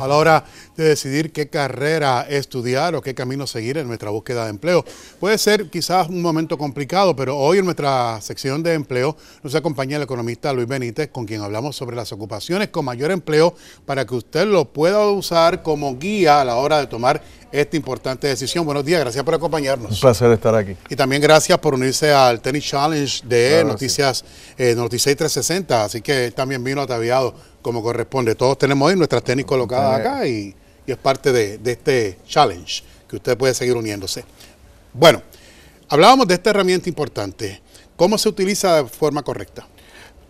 a la hora de decidir qué carrera estudiar o qué camino seguir en nuestra búsqueda de empleo. Puede ser quizás un momento complicado, pero hoy en nuestra sección de empleo nos acompaña el economista Luis Benítez, con quien hablamos sobre las ocupaciones con mayor empleo para que usted lo pueda usar como guía a la hora de tomar esta importante decisión. Buenos días, gracias por acompañarnos. Un placer estar aquí. Y también gracias por unirse al Tennis Challenge de ah, Noticias eh, Noticias 360, así que también vino ataviado como corresponde. Todos tenemos hoy nuestras tenis ah, colocadas acá y, es parte de este challenge que usted puede seguir uniéndose. Bueno, hablábamos de esta herramienta importante. ¿Cómo se utiliza de forma correcta?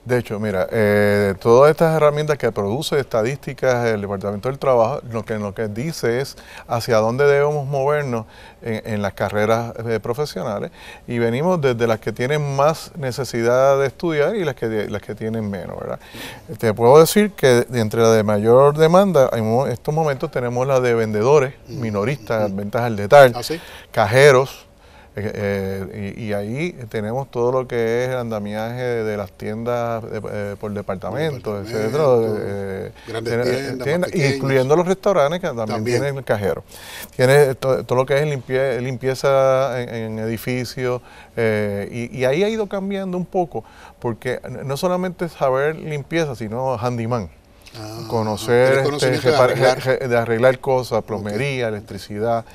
De hecho, mira, eh, todas estas herramientas que produce estadísticas el Departamento del Trabajo, lo que, lo que dice es hacia dónde debemos movernos en, las carreras eh, profesionales y venimos desde las que tienen más necesidad de estudiar y las que, las que tienen menos, ¿verdad? Te puedo decir que entre la de mayor demanda, en estos momentos tenemos la de vendedores, minoristas, ventas al detalle, ah, cajeros, eh, eh, y, ahí tenemos todo lo que es el andamiaje de, las tiendas eh, por departamento, Grandes tiendas, incluyendo los restaurantes que también, tienen cajero. Tiene todo lo que es limpieza en, edificios y, ahí ha ido cambiando un poco porque no solamente saber limpieza, sino handyman. Ah, conocer este, de, arreglar. cosas, plomería, electricidad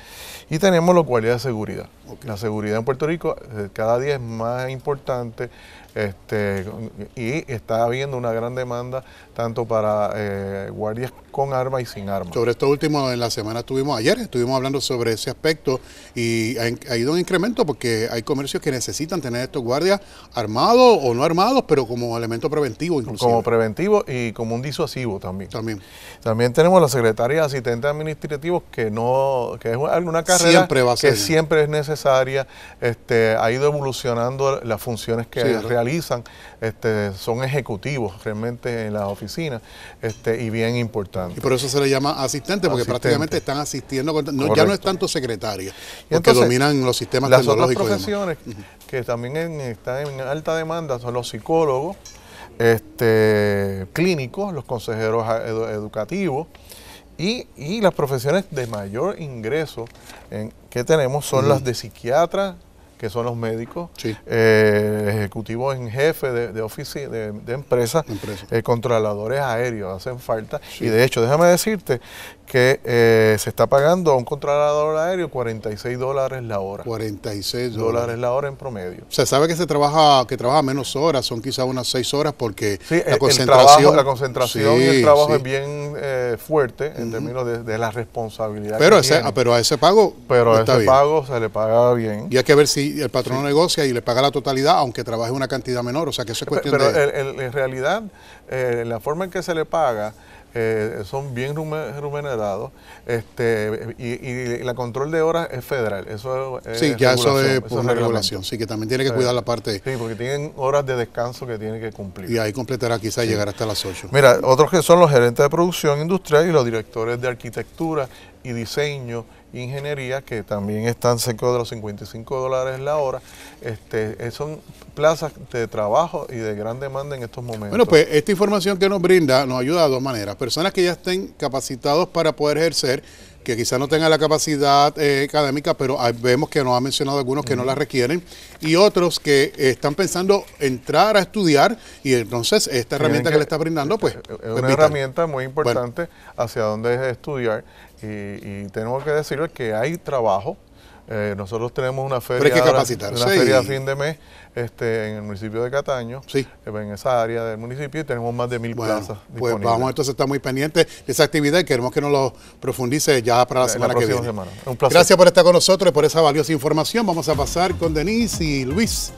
y tenemos la cualidad de seguridad. La seguridad en Puerto Rico eh, cada día es más importante este, y está habiendo una gran demanda tanto para eh, guardias con armas y sin armas. Sobre esto último, en la semana estuvimos ayer, estuvimos hablando sobre ese aspecto y ha, ido un incremento porque hay comercios que necesitan tener estos guardias armados o no armados, pero como elemento preventivo inclusive. Como preventivo y como un disuasivo también. También. tenemos la secretaria de asistentes administrativos que no, que es una carrera que siempre es necesaria área este, ha ido evolucionando las funciones que realizan, este, son ejecutivos realmente en las oficinas este, y bien importantes. Y por eso se le llama asistente, porque prácticamente están asistiendo, ya no es tanto secretaria, porque dominan los sistemas las tecnológicos. Otras profesiones que también están en alta demanda son los psicólogos, este, clínicos, los consejeros ah, educativos y, y, las profesiones de mayor ingreso en, que tenemos son las de psiquiatras, que son los médicos, eh, ejecutivos en jefe de, de, de, empresas, Empresa. Eh, controladores aéreos, hacen falta. Y de hecho, déjame decirte que eh, se está pagando a un controlador aéreo 46 dólares la hora. 46 dólares la hora en promedio. Se sabe que se trabaja que trabaja menos horas, son quizás unas 6 horas porque la, concentración, trabajo, la concentración y el trabajo es bien eh, fuerte en términos de, la responsabilidad. Pero, ah, pero a ese pago pero a ese pago se le paga bien. Y hay que ver si el patrón negocia y le paga la totalidad aunque trabaje una cantidad menor, o sea que eso es cuestión de... pero en realidad eh, la forma en que se le paga eh, son bien remunerados este, y, la control de horas es federal. Eso es, sí, ya eso es por una regulación. Sí, que también tiene que cuidar la parte. Sí, porque tienen horas de descanso que tienen que cumplir. Y ahí completará quizás llegar hasta las 8. Mira, otros que son los gerentes de producción industrial y los directores de arquitectura y diseño ingeniería, que también están cerca de los 55 dólares la hora. Este, eh, son plazas de trabajo y de gran demanda en estos momentos. Bueno, pues esta información que nos brinda nos ayuda de dos maneras. Personas que ya estén capacitados para poder ejercer que quizás no tenga la capacidad eh, académica, pero vemos que nos ha mencionado algunos que no la requieren, y otros que eh, están pensando entrar a estudiar, y entonces esta herramienta que, le está brindando, pues... Es una pues, herramienta muy importante hacia dónde es estudiar, y, y tenemos que decirle que hay trabajo eh, nosotros tenemos una feria, una feria a fin de mes este, en el municipio de Cataño, sí. Eh, en esa área del municipio, y tenemos más de mil plazas. Pues vamos, entonces está muy pendiente de esa actividad y queremos que nos lo profundice ya para la, semana que viene. Gracias por estar con nosotros y por esa valiosa información. Vamos a pasar con Denise y Luis